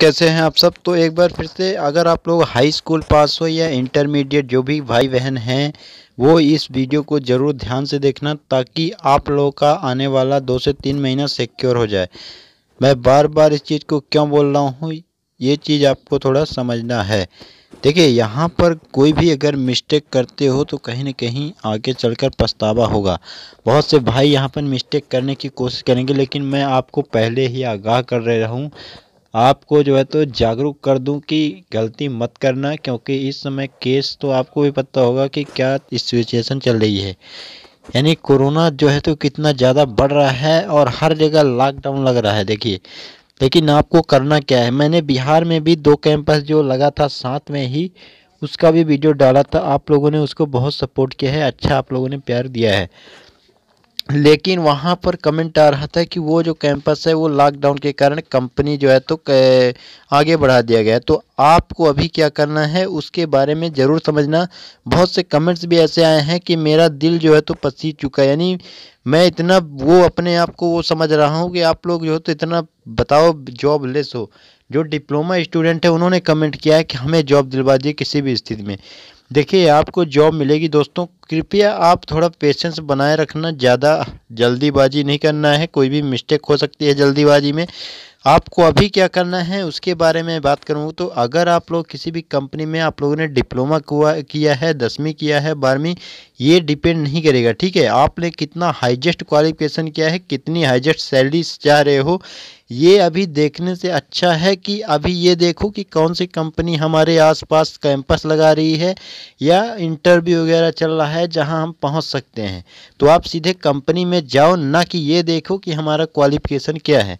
कैसे हैं आप सब तो एक बार फिर से अगर आप लोग हाई स्कूल पास हो या इंटरमीडिएट जो भी भाई बहन हैं वो इस वीडियो को ज़रूर ध्यान से देखना ताकि आप लोगों का आने वाला दो से तीन महीना सिक्योर हो जाए मैं बार बार इस चीज़ को क्यों बोल रहा हूँ ये चीज़ आपको थोड़ा समझना है देखिए यहाँ पर कोई भी अगर मिस्टेक करते हो तो कहीं ना कहीं आगे चलकर पछतावा होगा बहुत से भाई यहाँ पर मिस्टेक करने की कोशिश करेंगे लेकिन मैं आपको पहले ही आगाह कर रहा हूँ आपको जो है तो जागरूक कर दूं कि गलती मत करना क्योंकि इस समय केस तो आपको भी पता होगा कि क्या सिचुएशन चल रही है यानी कोरोना जो है तो कितना ज़्यादा बढ़ रहा है और हर जगह लॉकडाउन लग रहा है देखिए लेकिन आपको करना क्या है मैंने बिहार में भी दो कैंपस जो लगा था साथ में ही उसका भी वीडियो डाला था आप लोगों ने उसको बहुत सपोर्ट किया है अच्छा आप लोगों ने प्यार दिया है लेकिन वहाँ पर कमेंट आ रहा था कि वो जो कैंपस है वो लॉकडाउन के कारण कंपनी जो है तो आगे बढ़ा दिया गया तो आपको अभी क्या करना है उसके बारे में ज़रूर समझना बहुत से कमेंट्स भी ऐसे आए हैं कि मेरा दिल जो है तो पसी चुका है यानी मैं इतना वो अपने आप को वो समझ रहा हूँ कि आप लोग जो है तो इतना बताओ जॉब लेस हो जो डिप्लोमा स्टूडेंट है उन्होंने कमेंट किया है कि हमें जॉब दिलवा दिए किसी भी स्थिति में देखिए आपको जॉब मिलेगी दोस्तों कृपया आप थोड़ा पेशेंस बनाए रखना ज़्यादा जल्दीबाजी नहीं करना है कोई भी मिस्टेक हो सकती है जल्दीबाजी में आपको अभी क्या करना है उसके बारे में बात करूँ तो अगर आप लोग किसी भी कंपनी में आप लोगों ने डिप्लोमा किया है दसवीं किया है बारहवीं ये डिपेंड नहीं करेगा ठीक है आपने कितना हाइजेस्ट क्वालिफिकेशन किया है कितनी हाइजेस्ट सैलरी चाह रहे हो ये अभी देखने से अच्छा है कि अभी ये देखो कि कौन सी कंपनी हमारे आसपास कैंपस लगा रही है या इंटरव्यू वगैरह चल रहा है जहां हम पहुंच सकते हैं तो आप सीधे कंपनी में जाओ ना कि ये देखो कि हमारा क्वालिफिकेशन क्या है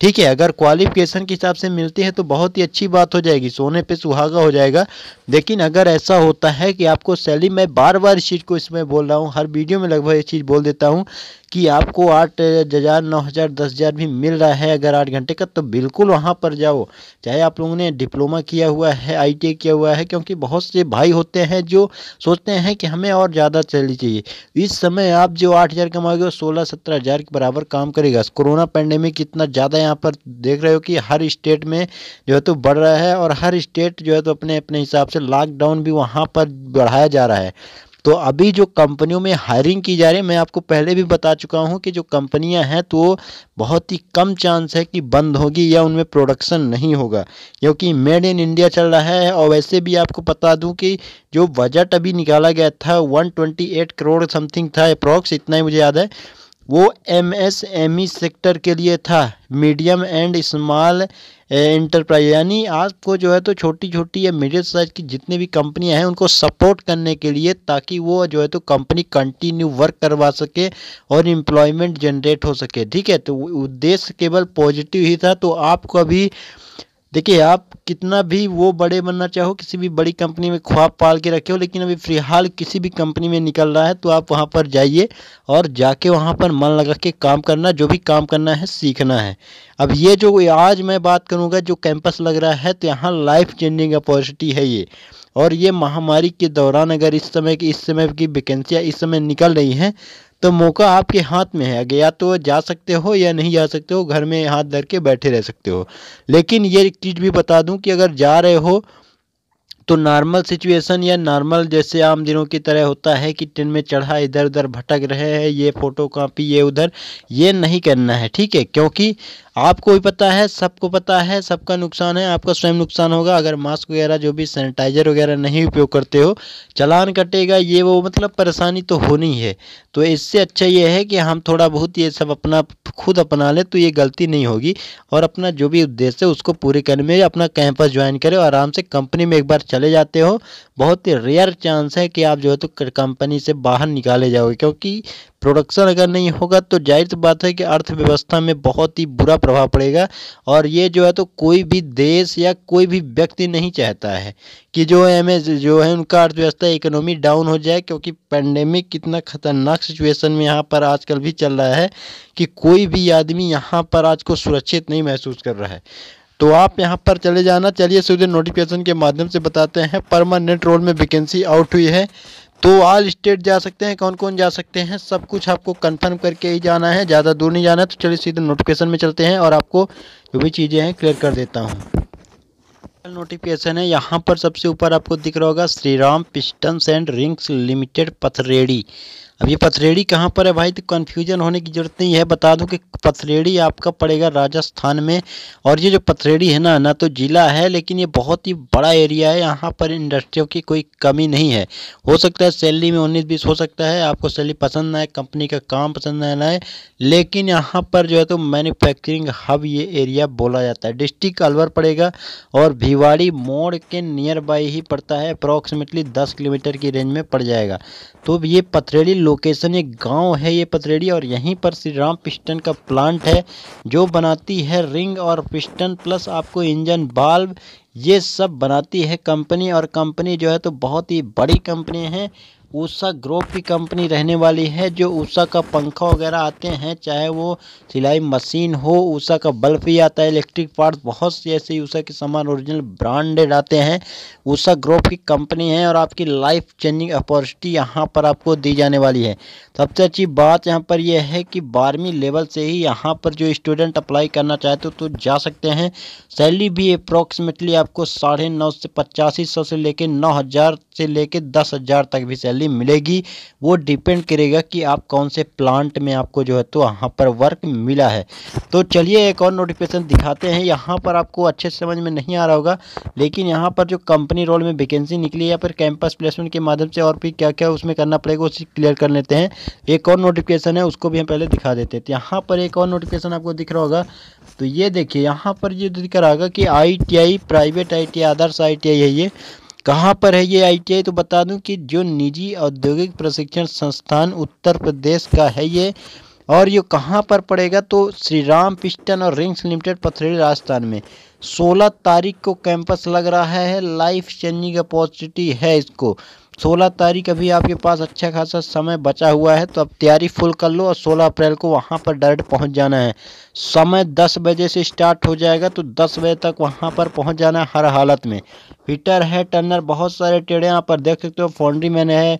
ठीक है अगर क्वालिफिकेशन के हिसाब से मिलती है तो बहुत ही अच्छी बात हो जाएगी सोने पे सुहागा हो जाएगा लेकिन अगर ऐसा होता है कि आपको सैलरी मैं बार बार इस चीज़ को इसमें बोल रहा हूँ हर वीडियो में लगभग ये चीज़ बोल देता हूँ कि आपको आठ हज़ार नौ हज़ार दस हज़ार भी मिल रहा है अगर आठ घंटे का तो बिल्कुल वहाँ पर जाओ चाहे आप लोगों ने डिप्लोमा किया हुआ है आई किया हुआ है क्योंकि बहुत से भाई होते हैं जो सोचते हैं कि हमें और ज़्यादा चलनी चाहिए इस समय आप जो आठ हज़ार कमाओगे वो सोलह सत्रह हज़ार के बराबर काम करेगा कोरोना पेंडेमिक इतना ज़्यादा यहाँ पर देख रहे हो कि हर स्टेट में जो है तो बढ़ रहा है और हर स्टेट जो है तो अपने अपने हिसाब से लॉकडाउन भी वहाँ पर बढ़ाया जा रहा है तो अभी जो कंपनियों में हायरिंग की जा रही है मैं आपको पहले भी बता चुका हूँ कि जो कंपनियाँ हैं तो बहुत ही कम चांस है कि बंद होगी या उनमें प्रोडक्शन नहीं होगा क्योंकि मेड इन इंडिया चल रहा है और वैसे भी आपको बता दूँ कि जो बजट अभी निकाला गया था 128 करोड़ समथिंग था अप्रॉक्स इतना ही मुझे याद है वो एमएसएमई सेक्टर e के लिए था मीडियम एंड स्मॉल इंटरप्राइज यानी आपको जो है तो छोटी छोटी या मीडियम साइज़ की जितनी भी कंपनियां हैं उनको सपोर्ट करने के लिए ताकि वो जो है तो कंपनी कंटिन्यू वर्क करवा सके और एम्प्लॉयमेंट जनरेट हो सके ठीक है तो उद्देश्य केवल पॉजिटिव ही था तो आपको अभी देखिए आप कितना भी वो बड़े बनना चाहो किसी भी बड़ी कंपनी में ख्वाब पाल के रखे हो लेकिन अभी फ़िलहाल किसी भी कंपनी में निकल रहा है तो आप वहाँ पर जाइए और जाके वहाँ पर मन लगा के काम करना जो भी काम करना है सीखना है अब ये जो आज मैं बात करूँगा जो कैंपस लग रहा है तो यहाँ लाइफ चेंजिंग अपॉर्चुनिटी है ये और ये महामारी के दौरान अगर इस समय की इस समय की वैकेंसियाँ इस समय निकल रही हैं तो मौका आपके हाथ में है अगर या तो जा सकते हो या नहीं जा सकते हो घर में हाथ धर के बैठे रह सकते हो लेकिन ये चीज़ भी बता दूं कि अगर जा रहे हो तो नॉर्मल सिचुएशन या नॉर्मल जैसे आम दिनों की तरह होता है कि ट्रेन में चढ़ा इधर उधर भटक रहे हैं ये फ़ोटो कापी ये उधर ये नहीं करना है ठीक है क्योंकि आपको भी पता है सबको पता है सबका नुकसान है आपका स्वयं नुकसान होगा अगर मास्क वगैरह जो भी सैनिटाइज़र वगैरह नहीं उपयोग करते हो चलान कटेगा ये वो मतलब परेशानी तो होनी है तो इससे अच्छा ये है कि हम थोड़ा बहुत ये सब अपना खुद अपना लें तो ये गलती नहीं होगी और अपना जो भी उद्देश्य है उसको पूरे करने में अपना कैंपस ज्वाइन करें आराम से कंपनी में एक बार चल चले जाते हो बहुत ही रेयर चांस है कि आप जो है तो कंपनी से बाहर निकाले जाओगे क्योंकि प्रोडक्शन अगर नहीं होगा तो जाहिर सी बात है कि अर्थव्यवस्था में बहुत ही बुरा प्रभाव पड़ेगा और ये जो है तो कोई भी देश या कोई भी व्यक्ति नहीं चाहता है कि जो है हमें जो है उनका अर्थव्यवस्था इकोनॉमी डाउन हो जाए क्योंकि पैंडेमिक कितना खतरनाक सिचुएशन में यहाँ पर आजकल भी चल रहा है कि कोई भी आदमी यहाँ पर आज को सुरक्षित नहीं महसूस कर रहा है तो आप यहाँ पर चले जाना चलिए सीधे नोटिफिकेशन के माध्यम से बताते हैं परमानेंट रोल में वैकेंसी आउट हुई है तो ऑल स्टेट जा सकते हैं कौन कौन जा सकते हैं सब कुछ आपको कंफर्म करके ही जाना है ज़्यादा दूर नहीं जाना है तो चलिए सीधे नोटिफिकेशन में चलते हैं और आपको जो भी चीज़ें हैं क्लियर कर देता हूँ नोटिफिकेशन है यहाँ पर सबसे ऊपर आपको दिख रहा होगा Shri Ram and rings limited Pathredi अब ये पथरेड़ी कहाँ पर है भाई तो कन्फ्यूजन होने की ज़रूरत नहीं है बता दूँ कि पथरेड़ी आपका पड़ेगा राजस्थान में और ये जो पथरेड़ी है ना ना तो ज़िला है लेकिन ये बहुत ही बड़ा एरिया है यहाँ पर इंडस्ट्रियों की कोई कमी नहीं है हो सकता है सैलरी में उन्नीस बीस हो सकता है आपको सैलरी पसंद ना आए कंपनी का काम पसंद ना आए लेकिन यहाँ पर जो है तो मैन्युफैक्चरिंग हब ये एरिया बोला जाता है डिस्ट्रिक्ट अलवर पड़ेगा और भिवाड़ी मोड़ के नियर बाई ही पड़ता है अप्रॉक्सीमेटली दस किलोमीटर की रेंज में पड़ जाएगा तो ये पथरेड़ी लोकेशन एक गांव है ये पतरेड़ी और यहीं पर श्री राम पिस्टन का प्लांट है जो बनाती है रिंग और पिस्टन प्लस आपको इंजन बाल्ब ये सब बनाती है कंपनी और कंपनी जो है तो बहुत ही बड़ी कंपनी है ऊषा ग्रुप की कंपनी रहने वाली है जो ऊषा का पंखा वगैरह आते हैं चाहे वो सिलाई मशीन हो ऊषा का बल्ब ही आता है इलेक्ट्रिक पार्ट बहुत से ऐसे ऊषा के सामान ओरिजिनल ब्रांडेड आते हैं ऊषा ग्रुप की कंपनी है और आपकी लाइफ चेंजिंग अपॉर्चुनिटी यहाँ पर आपको दी जाने वाली है सबसे अच्छी बात यहाँ पर यह है कि बारहवीं लेवल से ही यहाँ पर जो स्टूडेंट अप्लाई करना चाहते हो तो जा सकते हैं सैलरी भी अप्रोक्सीमेटली आपको साढ़े नौ से पचासी सौ से लेकर नौ हज़ार से लेकर दस हज़ार तक भी सैलरी सैलरी मिलेगी वो डिपेंड करेगा कि आप कौन से प्लांट में आपको जो है तो वहाँ पर वर्क मिला है तो चलिए एक और नोटिफिकेशन दिखाते हैं यहाँ पर आपको अच्छे से समझ में नहीं आ रहा होगा लेकिन यहाँ पर जो कंपनी रोल में वैकेंसी निकली है या फिर कैंपस प्लेसमेंट के माध्यम से और भी क्या क्या उसमें करना पड़ेगा उसे क्लियर कर लेते हैं एक और नोटिफिकेशन है उसको भी हम पहले दिखा देते हैं तो यहाँ पर एक और नोटिफिकेशन आपको दिख रहा होगा तो ये देखिए यहाँ पर ये दिख रहा होगा कि आई प्राइवेट आई आदर्श आई है ये कहाँ पर है ये आईटीआई तो बता दूं कि जो निजी औद्योगिक प्रशिक्षण संस्थान उत्तर प्रदेश का है ये और ये कहाँ पर पड़ेगा तो श्री राम पिस्टन और रिंग्स लिमिटेड पथरेली राजस्थान में 16 तारीख को कैंपस लग रहा है लाइफ चेंजिंग अपॉर्चुनिटी है इसको सोलह तारीख अभी आपके पास अच्छा खासा समय बचा हुआ है तो अब तैयारी फुल कर लो और सोलह अप्रैल को वहाँ पर डायरेक्ट पहुँच जाना है समय दस बजे से स्टार्ट हो जाएगा तो दस बजे तक वहाँ पर पहुँच जाना है हर हालत में हीटर है टर्नर बहुत सारे ट्रेड यहाँ पर देख सकते हो फाउंड्री मैन है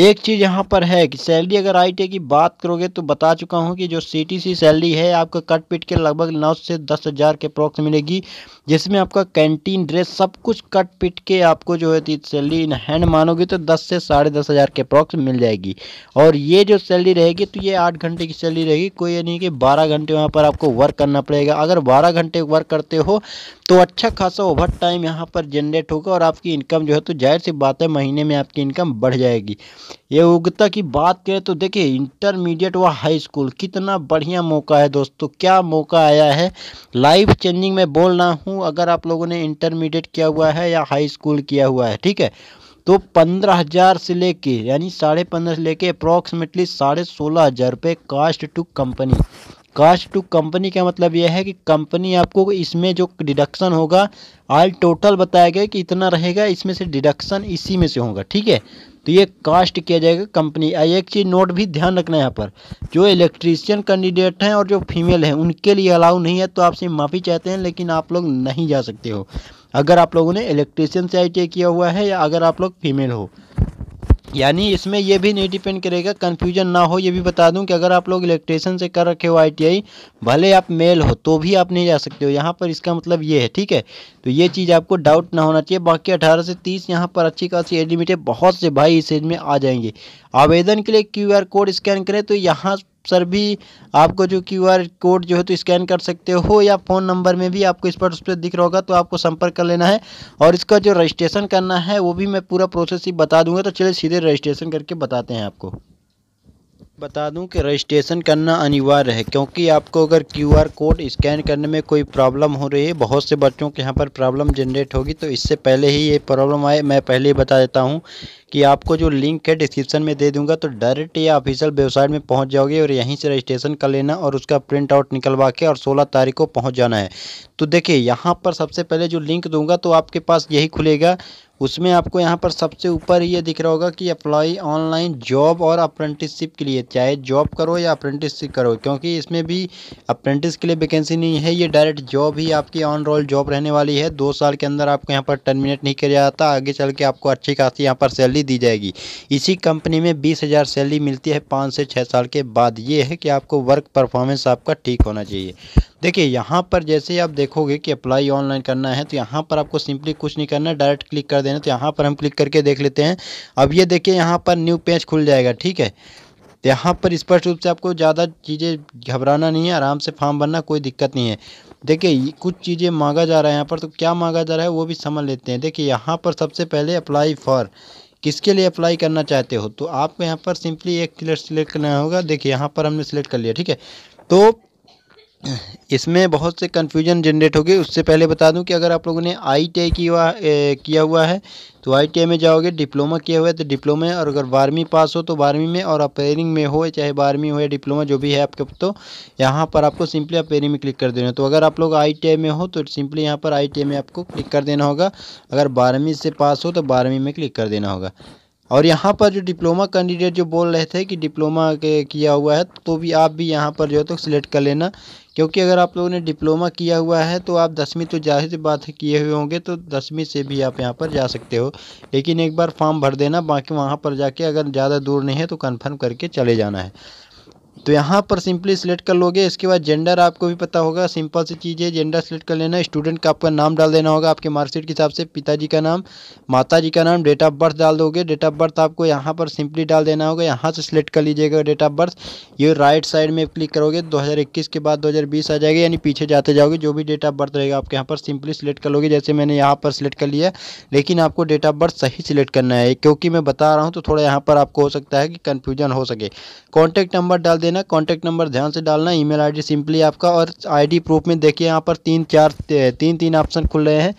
एक चीज़ यहाँ पर है कि सैलरी अगर आईटी की बात करोगे तो बता चुका हूँ कि जो सीटीसी सैलरी है आपको कट पिट के लगभग नौ से दस हज़ार के अप्रॉक्स मिलेगी जिसमें आपका कैंटीन ड्रेस सब कुछ कट पिट के आपको जो है सैलरी इन हैंड मानोगे तो दस से साढ़े दस हज़ार के अप्रॉक्स मिल जाएगी और ये जो सैलरी रहेगी तो ये आठ घंटे की सैलरी रहेगी कोई ये नहीं कि बारह घंटे वहाँ पर आपको वर्क करना पड़ेगा अगर बारह घंटे वर्क करते हो तो अच्छा खासा ओवर टाइम यहाँ पर जनरेट होगा और आपकी इनकम जो है तो जाहिर सी बात है महीने में आपकी इनकम बढ़ जाएगी योग्यता की बात करें तो देखिए इंटरमीडिएट व हाई स्कूल कितना बढ़िया मौका है दोस्तों क्या मौका आया है लाइफ चेंजिंग में बोल रहा हूँ अगर आप लोगों ने इंटरमीडिएट किया हुआ है या हाई स्कूल किया हुआ है ठीक है तो पंद्रह हज़ार से लेके यानी साढ़े पंद्रह से लेके अप्रॉक्सीमेटली साढ़े सोलह हज़ार रुपये cost to company cost to company का मतलब यह है कि कंपनी आपको इसमें जो डिडक्शन होगा आल टोटल बताया गया कि इतना रहेगा इसमें से डिडक्शन इसी में से होगा ठीक है तो ये कास्ट किया जाएगा कंपनी आई एक चीज़ नोट भी ध्यान रखना है यहाँ पर जो इलेक्ट्रीशियन कैंडिडेट हैं और जो फीमेल हैं उनके लिए अलाउ नहीं है तो आपसे माफ़ी चाहते हैं लेकिन आप लोग नहीं जा सकते हो अगर आप लोगों ने इलेक्ट्रीशियन से आई किया हुआ है या अगर आप लोग फीमेल हो यानी इसमें यह भी नहीं डिपेंड करेगा कन्फ्यूजन ना हो ये भी बता दूं कि अगर आप लोग इलेक्ट्रेशन से कर रखे हो आईटीआई भले आप मेल हो तो भी आप नहीं जा सकते हो यहाँ पर इसका मतलब ये है ठीक है तो ये चीज़ आपको डाउट ना होना चाहिए बाकी अठारह से तीस यहाँ पर अच्छी खासी एडमिट है बहुत से भाई इस एज में आ जाएंगे आवेदन के लिए क्यू कोड स्कैन करें तो यहाँ सर भी आपको जो क्यू आर कोड जो है तो स्कैन कर सकते हो या फ़ोन नंबर में भी आपको इस पर उस पर दिख रहा होगा तो आपको संपर्क कर लेना है और इसका जो रजिस्ट्रेशन करना है वो भी मैं पूरा प्रोसेस ही बता दूंगा तो चलिए सीधे रजिस्ट्रेशन करके बताते हैं आपको बता दूं कि रजिस्ट्रेशन करना अनिवार्य है क्योंकि आपको अगर क्यूआर कोड स्कैन करने में कोई प्रॉब्लम हो रही है बहुत से बच्चों के यहाँ पर प्रॉब्लम जनरेट होगी तो इससे पहले ही ये प्रॉब्लम आए मैं पहले ही बता देता हूँ कि आपको जो लिंक है डिस्क्रिप्शन में दे दूंगा तो डायरेक्ट ये ऑफिशियल वेबसाइट में पहुँच जाओगे और यहीं से रजिस्ट्रेशन कर लेना और उसका प्रिंट आउट निकलवा के और सोलह तारीख को पहुँच जाना है तो देखिए यहाँ पर सबसे पहले जो लिंक दूंगा तो आपके पास यही खुलेगा उसमें आपको यहाँ पर सबसे ऊपर ये दिख रहा होगा कि अप्लाई ऑनलाइन जॉब और अप्रेंटिसशिप के लिए चाहे जॉब करो या अप्रेंटिसशिप करो क्योंकि इसमें भी अप्रेंटिस के लिए वैकेंसी नहीं है ये डायरेक्ट जॉब ही आपकी ऑन रोल जॉब रहने वाली है दो साल के अंदर आपको यहाँ पर टर्मिनेट नहीं किया जाता आगे चल के आपको अच्छी खासी यहाँ पर सैलरी दी जाएगी इसी कंपनी में बीस हज़ार सैलरी मिलती है पाँच से छः साल के बाद ये है कि आपको वर्क परफॉर्मेंस आपका ठीक होना चाहिए देखिए यहाँ पर जैसे आप देखोगे कि अप्लाई ऑनलाइन करना है तो यहाँ पर आपको सिंपली कुछ नहीं करना है डायरेक्ट क्लिक कर देना तो यहाँ पर हम क्लिक करके देख लेते हैं अब ये देखिए यहाँ पर न्यू पेज खुल जाएगा ठीक है तो यहाँ पर स्पष्ट रूप से आपको ज़्यादा चीज़ें घबराना नहीं है आराम से फॉर्म भरना कोई दिक्कत नहीं है देखिए कुछ चीज़ें मांगा जा रहा है यहाँ पर तो क्या मांगा जा रहा है वो भी समझ लेते हैं देखिए यहाँ पर सबसे पहले अप्लाई फॉर किसके लिए अप्लाई करना चाहते हो तो आपको यहाँ पर सिंपली एक क्लियर सिलेक्ट करना होगा देखिए यहाँ पर हमने सिलेक्ट कर लिया ठीक है तो इसमें बहुत से कन्फ्यूजन जनरेट होगी उससे पहले बता दूं कि अगर आप लोगों ने आई टी आई किया हुआ है तो आई टी में जाओगे डिप्लोमा किया हुआ है तो डिप्लोमा और अगर बारहवीं पास हो तो बारहवीं में और अपेयरिंग में हो चाहे बारहवीं हो या डिप्लोमा जो भी है आपके तो यहाँ पर आपको सिंपली अपेयरिंग में क्लिक कर देना तो अगर आप लोग आई में हो तो सिंपली यहाँ पर आई में आपको क्लिक कर देना होगा अगर बारहवीं से पास हो तो बारहवीं में क्लिक कर देना होगा और यहाँ पर जो डिप्लोमा कैंडिडेट जो बोल रहे थे कि डिप्लोमा के किया हुआ है तो भी आप भी यहाँ पर जो है तो सिलेक्ट कर लेना क्योंकि अगर आप लोगों ने डिप्लोमा किया हुआ है तो आप दसवीं तो जाहिर सी बात किए हुए होंगे तो दसवीं से भी आप यहाँ पर जा सकते हो लेकिन एक बार फॉर्म भर देना बाकी वहाँ पर जाके अगर ज़्यादा दूर नहीं है तो कन्फर्म करके चले जाना है तो यहाँ पर सिंपली सिलेक्ट कर लोगे इसके बाद जेंडर आपको भी पता होगा सिंपल सी चीज़ है जेंडर सिलेक्ट कर लेना स्टूडेंट का आपका नाम डाल देना होगा आपके मार्कशीट के हिसाब से पिताजी का नाम माता जी का नाम डेट ऑफ बर्थ डाल दोगे डेट ऑफ बर्थ आपको यहाँ पर सिंपली डाल देना होगा यहाँ से सिलेक्ट कर लीजिएगा डेट ऑफ बर्थ ये राइट साइड में क्लिक करोगे दो के बाद दो आ जाएगा यानी पीछे जाते जाओगे जो भी डेट ऑफ बर्थ रहेगा आपके यहाँ पर सिंपली सिलेक्ट कर लोगे जैसे मैंने यहाँ पर सिलेक्ट कर लिया लेकिन आपको डेट ऑफ बर्थ सही सिलेक्ट करना है क्योंकि मैं बता रहा हूँ तो थोड़ा यहाँ पर आपको हो सकता है कि कन्फ्यूजन हो सके कॉन्टैक्ट नंबर डाल देना कॉन्टैक्ट नंबर ध्यान से डालना ईमेल आईडी सिंपली आपका और आईडी प्रूफ में देखिए यहाँ पर तीन चार तीन तीन ऑप्शन खुल रहे हैं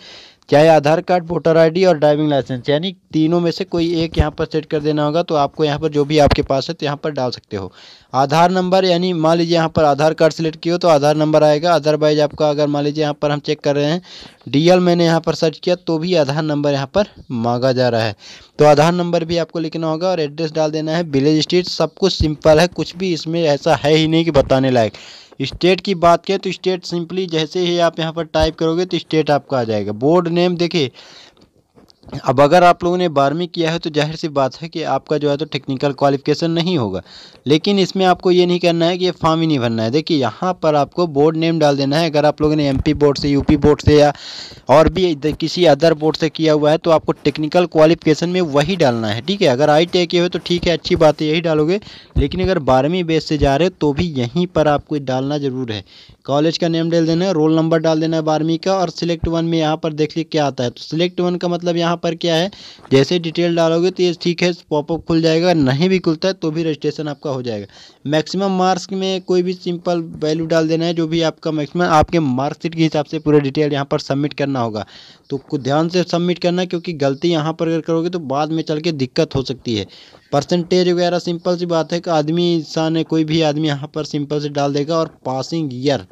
चाहे आधार कार्ड वोटर आईडी और ड्राइविंग लाइसेंस यानी तीनों में से कोई एक यहाँ पर सेट कर देना होगा तो आपको यहाँ पर जो भी आपके पास है तो यहाँ पर डाल सकते हो आधार नंबर यानी मान लीजिए यहाँ पर आधार कार्ड सेलेक्ट किया तो आधार नंबर आएगा अदरवाइज आपका अगर मान लीजिए यहाँ पर हम चेक कर रहे हैं डीएल मैंने यहाँ पर सर्च किया तो भी आधार नंबर यहाँ पर मांगा जा रहा है तो आधार नंबर भी आपको लिखना होगा और एड्रेस डाल देना है विलेज स्ट्रीट सब कुछ सिंपल है कुछ भी इसमें ऐसा है ही नहीं कि बताने लायक स्टेट की बात करें तो स्टेट सिंपली जैसे ही आप यहाँ पर टाइप करोगे तो स्टेट आपका आ जाएगा बोर्ड नेम देखिए अब अगर आप लोगों ने बारहवीं किया है तो जाहिर सी बात है कि आपका जो है तो टेक्निकल क्वालिफिकेशन नहीं होगा लेकिन इसमें आपको ये नहीं करना है कि ये फॉर्म ही नहीं भरना है देखिए यहाँ पर आपको बोर्ड नेम डाल देना है अगर आप लोगों ने एमपी बोर्ड से यूपी बोर्ड से या और भी किसी अदर बोर्ड से किया हुआ है तो आपको टेक्निकल क्वालिफिकेशन में वही डालना है ठीक है अगर आई टी किए हो तो ठीक है अच्छी बात है यही डालोगे लेकिन अगर बारहवीं बेस से जा रहे हो तो भी यहीं पर आपको डालना ज़रूर है कॉलेज का नेम डाल देना है रोल नंबर डाल देना है बारहवीं का और सिलेक्ट वन में यहाँ पर देख ली क्या आता है तो सिलेक्ट वन का मतलब यहाँ पर क्या है जैसे डिटेल डालोगे तो ये ठीक है पॉपअप खुल जाएगा नहीं भी खुलता है तो भी रजिस्ट्रेशन आपका हो जाएगा मैक्सिमम मार्क्स में कोई भी सिंपल वैल्यू डाल देना है जो भी आपका मैक्सिमम आपके मार्कशीट के हिसाब से पूरा डिटेल यहाँ पर सबमिट करना होगा तो ध्यान से सबमिट करना क्योंकि गलती यहाँ पर अगर करोगे तो बाद में चल के दिक्कत हो सकती है परसेंटेज वगैरह सिंपल सी बात है कि आदमी इंसान है कोई भी आदमी यहाँ पर सिंपल से डाल देगा और पासिंग ईयर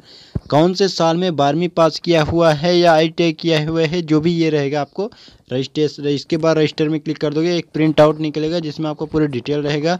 कौन से साल में बारहवीं पास किया हुआ है या आई e किया हुआ है जो भी ये रहेगा आपको रजिस्ट्रेशन इसके बाद रजिस्टर में क्लिक कर दोगे एक प्रिंट आउट निकलेगा जिसमें आपको पूरे डिटेल रहेगा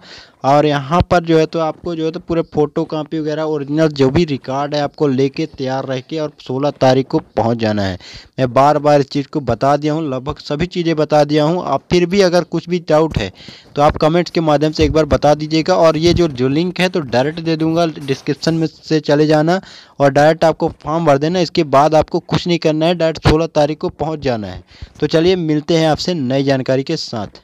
और यहाँ पर जो है तो आपको जो है तो पूरे फोटो कापी वगैरह ओरिजिनल जो भी रिकॉर्ड है आपको लेके तैयार रह के और सोलह तारीख को पहुँच जाना है मैं बार बार इस चीज़ को बता दिया हूँ लगभग सभी चीज़ें बता दिया हूँ आप फिर भी अगर कुछ भी डाउट है तो आप कमेंट्स के माध्यम से एक बार बता दीजिएगा और ये जो जो लिंक है तो डायरेक्ट दे दूंगा डिस्क्रिप्शन में से चले जाना और डायरेक्ट आपको फॉर्म भर देना इसके बाद आपको कुछ नहीं करना है डायरेक्ट सोलह तारीख को पहुँच जाना है तो चलिए मिलते हैं आपसे नई जानकारी के साथ